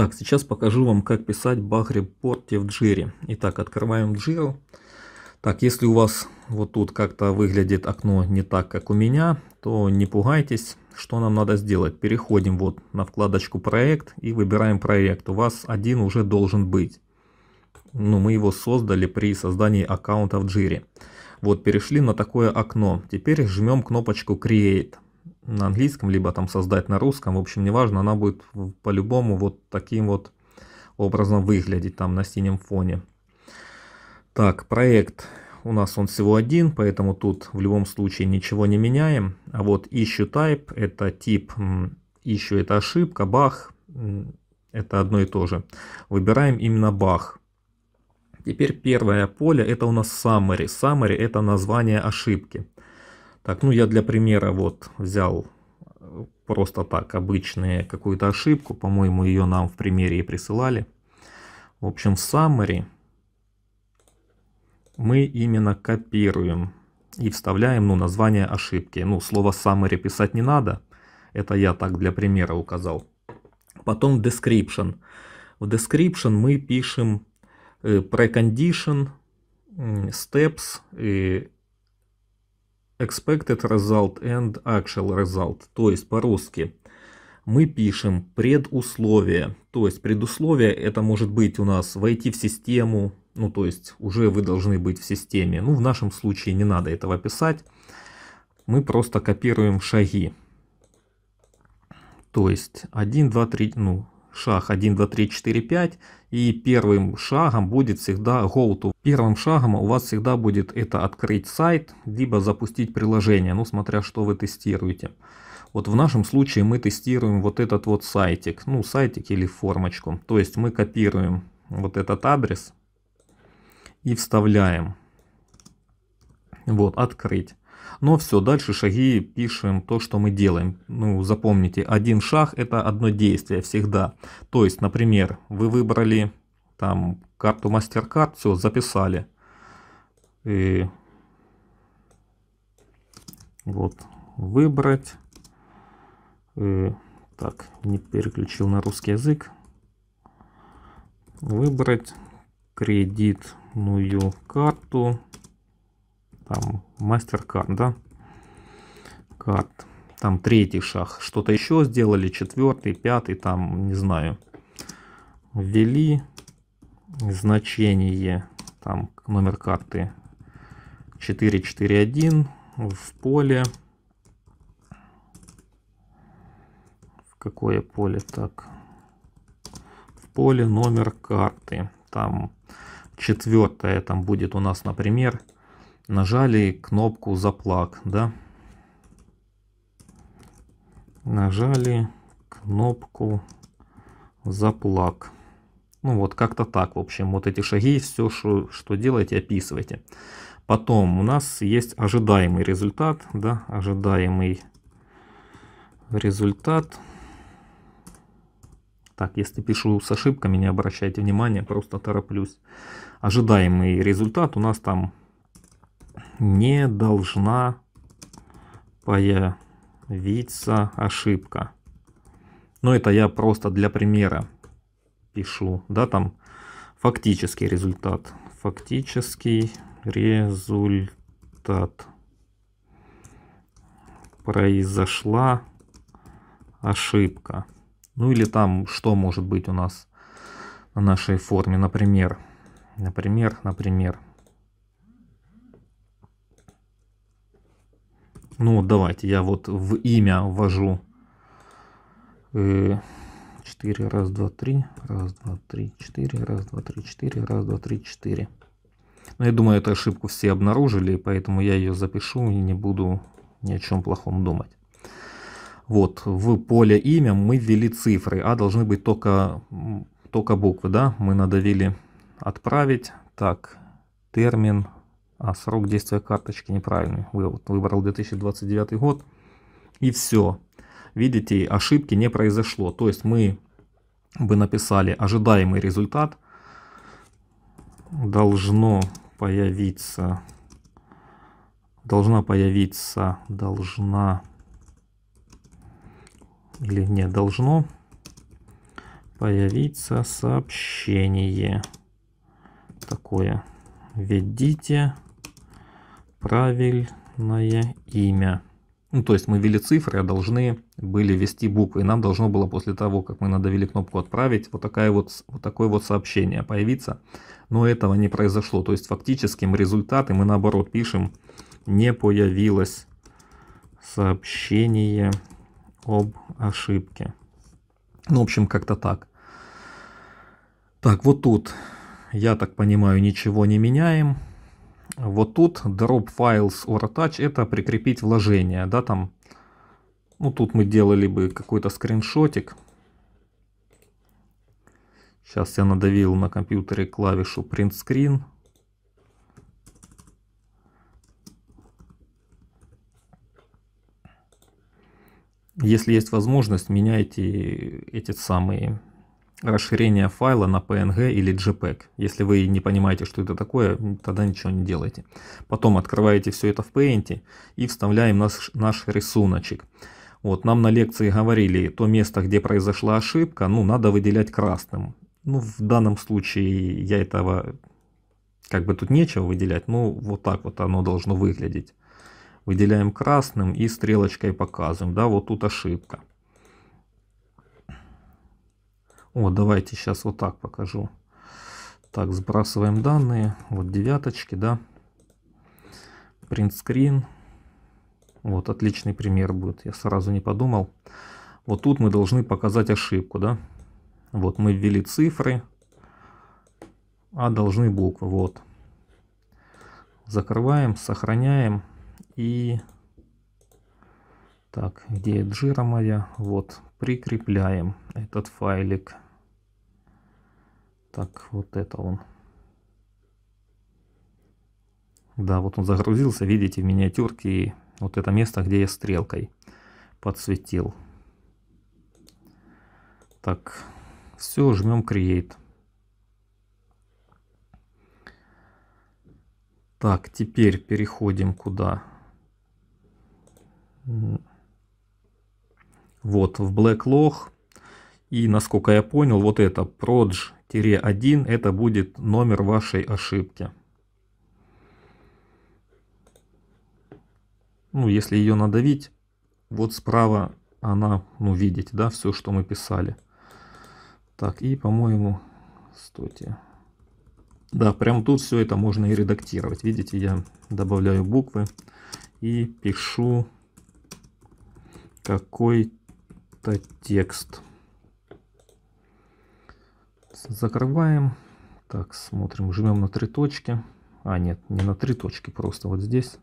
Так, сейчас покажу вам, как писать баг репорте в Jira. Итак, открываем Jira. Так, если у вас вот тут как-то выглядит окно не так, как у меня, то не пугайтесь, что нам надо сделать. Переходим вот на вкладочку «Проект» и выбираем проект. У вас один уже должен быть. Ну, мы его создали при создании аккаунта в Jira. Вот, перешли на такое окно. Теперь жмем кнопочку «Create» на английском, либо там создать на русском, в общем, неважно, она будет по-любому вот таким вот образом выглядеть там на синем фоне. Так, проект у нас он всего один, поэтому тут в любом случае ничего не меняем. А вот issue type это тип, issue это ошибка, бах, это одно и то же. Выбираем именно бах. Теперь первое поле это у нас summary. Summary это название ошибки. Так, ну я для примера вот взял э, просто так обычную какую-то ошибку. По-моему, ее нам в примере и присылали. В общем, в summary мы именно копируем и вставляем ну, название ошибки. Ну, слово summary писать не надо. Это я так для примера указал. Потом description. В description мы пишем precondition, э, steps, э, expected result and actual result. То есть по-русски мы пишем предусловие. То есть предусловие это может быть у нас войти в систему, ну то есть уже вы должны быть в системе. Ну в нашем случае не надо этого писать. Мы просто копируем шаги. То есть 1, 2, 3, ну шаг 1, 2, 3, 4, 5. И первым шагом будет всегда GoTo. Первым шагом у вас всегда будет это открыть сайт, либо запустить приложение, ну смотря что вы тестируете. Вот в нашем случае мы тестируем вот этот вот сайтик, ну сайтик или формочку. То есть мы копируем вот этот адрес и вставляем. Вот, открыть. Но все, дальше шаги пишем то, что мы делаем. Ну, запомните, один шаг это одно действие всегда. То есть, например, вы выбрали там карту MasterCard, все, записали. И вот, выбрать. И... Так, не переключил на русский язык. Выбрать кредитную карту там MasterCard, да, карт, там третий шаг, что-то еще сделали, четвертый, пятый, там, не знаю, ввели значение, там, номер карты 441 в поле, в какое поле, так, в поле номер карты, там, четвертое, там будет у нас, например, нажали кнопку заплак, да? Нажали кнопку заплак. Ну вот как-то так, в общем, вот эти шаги, все, что, что делаете, описывайте. Потом у нас есть ожидаемый результат, да, ожидаемый результат. Так, если пишу с ошибками, не обращайте внимания, просто тороплюсь. Ожидаемый результат у нас там не должна появиться ошибка. Но ну, это я просто для примера пишу, да, там фактический результат. Фактический результат. Произошла ошибка. Ну или там, что может быть у нас на нашей форме, например. Например, например. Ну, давайте я вот в имя ввожу 4, э, раз, 2, 3, раз, 2, 3, 4, раз, 2, 3, 4, раз, 2, 3, 4. Но я думаю, эту ошибку все обнаружили, поэтому я ее запишу и не буду ни о чем плохом думать. Вот, в поле имя мы ввели цифры, а должны быть только, только буквы, да? Мы надавили отправить. Так, термин а срок действия карточки неправильный. Вы Выбрал 2029 год. И все. Видите, ошибки не произошло. То есть мы бы написали ожидаемый результат. Должно появиться... Должна появиться... Должна... Или не должно появиться сообщение такое. Введите правильное имя. Ну, то есть мы ввели цифры, а должны были ввести буквы. И нам должно было после того, как мы надавили кнопку «Отправить», вот, такая вот, вот такое вот сообщение появиться. Но этого не произошло. То есть фактически мы результаты, мы наоборот пишем «Не появилось сообщение об ошибке». Ну, в общем, как-то так. Так, вот тут, я так понимаю, ничего не меняем вот тут drop files or attach это прикрепить вложение, да, там, ну тут мы делали бы какой-то скриншотик. Сейчас я надавил на компьютере клавишу print screen. Если есть возможность, меняйте эти самые расширение файла на PNG или JPEG. E Если вы не понимаете, что это такое, тогда ничего не делайте. Потом открываете все это в Paint и вставляем наш, наш рисуночек. Вот, нам на лекции говорили, то место, где произошла ошибка, ну, надо выделять красным. Ну, в данном случае я этого, как бы тут нечего выделять, ну, вот так вот оно должно выглядеть. Выделяем красным и стрелочкой показываем, да, вот тут ошибка. О, давайте сейчас вот так покажу. Так, сбрасываем данные. Вот девяточки, да. Принтскрин. Вот, отличный пример будет. Я сразу не подумал. Вот тут мы должны показать ошибку, да. Вот мы ввели цифры, а должны буквы. Вот. Закрываем, сохраняем и так, где джира моя? Вот, прикрепляем этот файлик. Так, вот это он. Да, вот он загрузился, видите, в миниатюрке. И вот это место, где я стрелкой подсветил. Так, все, жмем Create. Так, теперь переходим куда? Вот в Black Log. И насколько я понял, вот это proj-1 это будет номер вашей ошибки. Ну, если ее надавить, вот справа она, ну, видите, да, все, что мы писали. Так, и, по-моему, стойте. Да, прям тут все это можно и редактировать. Видите, я добавляю буквы и пишу какой это текст. Закрываем. Так, смотрим, жмем на три точки. А, нет, не на три точки, просто вот здесь.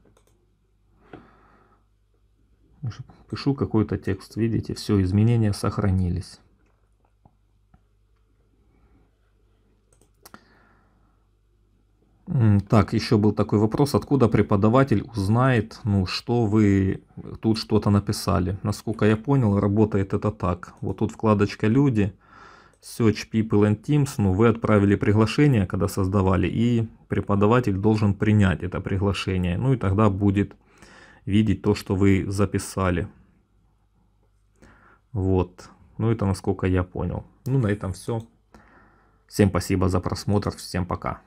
Пишу какой-то текст, видите, все, изменения сохранились. Так, еще был такой вопрос, откуда преподаватель узнает, ну, что вы тут что-то написали. Насколько я понял, работает это так. Вот тут вкладочка «Люди», Search People and Teams, ну, вы отправили приглашение, когда создавали, и преподаватель должен принять это приглашение. Ну, и тогда будет видеть то, что вы записали. Вот. Ну, это насколько я понял. Ну, на этом все. Всем спасибо за просмотр. Всем пока.